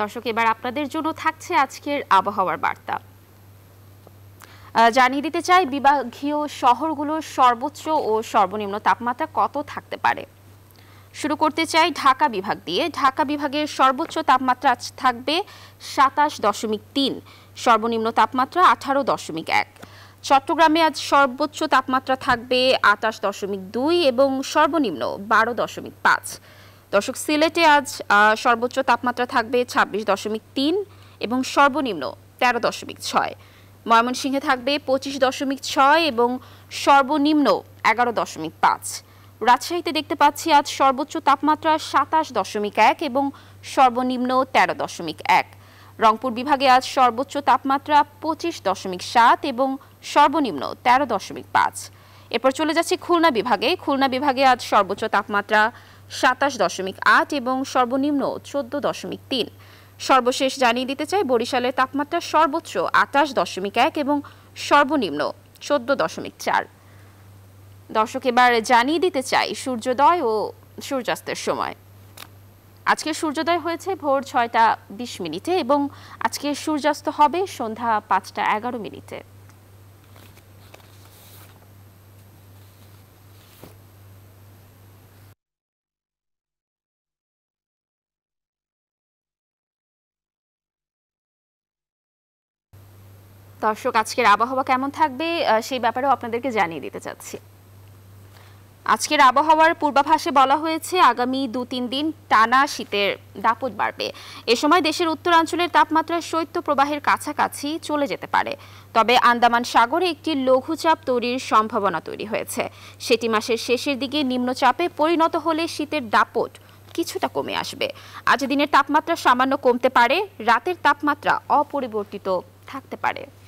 দর্শক এবার আপনাদের জন্য থাকছে আজকের আবহাওয়ার বার্তা জানিয়ে দিতে চাই বিভাগীয় শহরগুলোর সর্বোচ্চ ও সর্বনিম্ন তাপমাত্রা কত থাকতে পারে শুরু করতে চাই ঢাকা বিভাগ দিয়ে ঢাকা বিভাগের সর্বোচ্চ তাপমাত্রা থাকবে সাতাশ দশমিক তিন সর্বনিম্ন তাপমাত্রা আঠারো দশমিক এক চট্টগ্রামে আজ সর্বোচ্চ তাপমাত্রা থাকবে আটাশ দশমিক দুই এবং সর্বনিম্ন বারো দশমিক পাঁচ দর্শক সিলেটে আজ সর্বোচ্চ তাপমাত্রা থাকবে ছাব্বিশ দশমিক তিন এবং সর্বনিম্ন তেরো দশমিক ছয় ময়মনসিংহে থাকবে পঁচিশ দশমিক ছয় এবং সর্বনিম্ন এগারো দশমিক পাঁচ রাজশাহীতে দেখতে পাচ্ছি আজ সর্বোচ্চ তাপমাত্রা সাতাশ দশমিক এক এবং সর্বনিম্ন তেরো দশমিক এক রংপুর বিভাগে আজ সর্বোচ্চ তাপমাত্রা পঁচিশ দশমিক সাত এবং সর্বনিম্ন তেরো দশমিক পাঁচ এরপর চলে যাচ্ছি খুলনা বিভাগে খুলনা বিভাগে আজ সর্বোচ্চ তাপমাত্রা সাতাশ দশমিক আট এবং সর্বনিম্ন চোদ্দ দশমিক তিন সর্বশেষ জানিয়ে দিতে চাই বরিশালের তাপমাত্রা সর্বোচ্চ আটাশ দশমিক এক এবং সর্বনিম্ন চোদ্দ দশমিক চার দর্শক এবার জানিয়ে দিতে চাই সূর্যোদয় ও সূর্যাস্তের সময় আজকে সূর্যোদয় হয়েছে ভোর ছয়টা বিশ মিনিটে এবং আজকে সূর্যাস্ত হবে সন্ধ্যা পাঁচটা এগারো মিনিটে দর্শক আজকের আবহাওয়া কেমন থাকবে সেই ব্যাপারেও আপনাদেরকে জানিয়ে দিতে চাচ্ছি আজকের আবহাওয়ার পূর্বাভাসে বলা হয়েছে আগামী দু তিন দিন টানা শীতের দাপট বাড়বে এ সময় দেশের উত্তরাঞ্চলের তাপমাত্রা শৈত্যপ্রবাহের কাছাকাছি চলে যেতে পারে তবে আন্দামান সাগরে একটি লঘুচাপ তৈরির সম্ভাবনা তৈরি হয়েছে সেটি মাসের শেষের দিকে নিম্নচাপে পরিণত হলে শীতের দাপট কিছুটা কমে আসবে আজ দিনের তাপমাত্রা সামান্য কমতে পারে রাতের তাপমাত্রা অপরিবর্তিত থাকতে পারে